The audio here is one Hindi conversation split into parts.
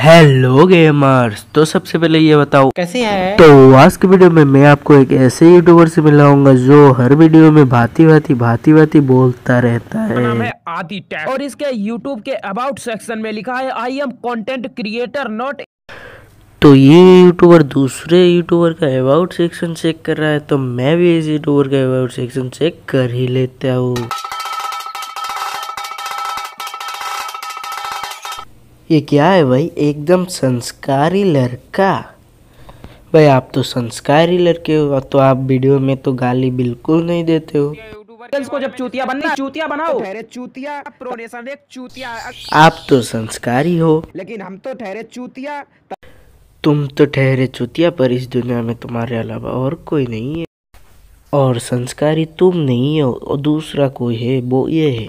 हेलो गेमर्स तो सबसे पहले ये बताओ कैसे हैं तो आज के वीडियो में मैं आपको एक ऐसे यूट्यूबर से मिलाऊंगा जो हर वीडियो में भाती भाती भाती भाती बोलता रहता है आदि और इसके यूट्यूब के अबाउट सेक्शन में लिखा है I am content creator not तो ये यूट्यूबर दूसरे यूट्यूबर का अबाउट सेक्शन चेक कर रहा है तो मैं भी इस यूट्यूबर का अबाउट सेक्शन चेक कर ही लेता हूँ ये क्या है भाई एकदम संस्कारी लड़का भाई आप तो संस्कारी लड़के हो तो आप वीडियो में तो गाली बिल्कुल नहीं देते हो को जब चूतिया चूतिया बनाओ तो ठहरे चूतिया प्रोनेशन एक चूतिया आप तो संस्कारी हो लेकिन हम तो ठहरे चूतिया तुम तो ठहरे चूतिया पर इस दुनिया में तुम्हारे अलावा और कोई नहीं है और संस्कारी तुम नहीं हो और दूसरा कोई है वो ये है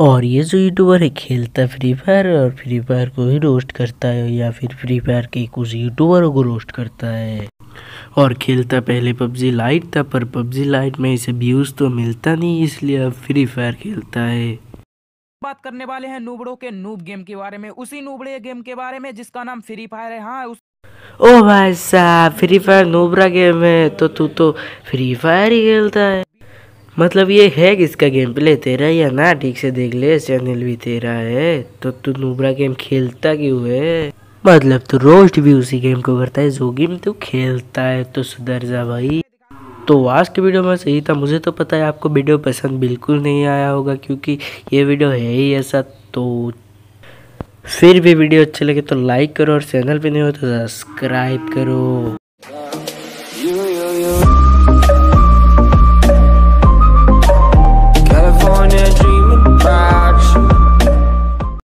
और ये जो यूट्यूबर है खेलता है फ्री फायर और फ्री फायर को ही रोस्ट करता है या फिर फ्री फायर के कुछ यूट्यूबरों को रोस्ट करता है और खेलता पहले पबजी लाइट था पर पबजी लाइट में इसे व्यूज़ तो मिलता नहीं इसलिए अब फ्री फायर खेलता है बात करने वाले हैं नूबड़ो के नूब गेम के बारे में उसी नूबड़े गेम के बारे में जिसका नाम फ्री फायर है हाँ उस ओ भाई साहब फ्री फायर नूबरा गेम है तो तू तो फ्री फायर ही खेलता है मतलब ये है कि इसका गेम प्ले तेरा या ना ठीक से देख ले चैनल भी तेरा है तो तू नूबरा गेम खेलता क्यों है मतलब तू रोस्ट भी उसी गेम को करता है जो गेम तू खेलता है तो सुधर जा भाई तो आज के वीडियो में सही था मुझे तो पता है आपको वीडियो पसंद बिल्कुल नहीं आया होगा क्योंकि ये वीडियो है ही ऐसा तो फिर भी वीडियो अच्छी लगे तो लाइक करो और चैनल पे नहीं हो तो सब्सक्राइब करो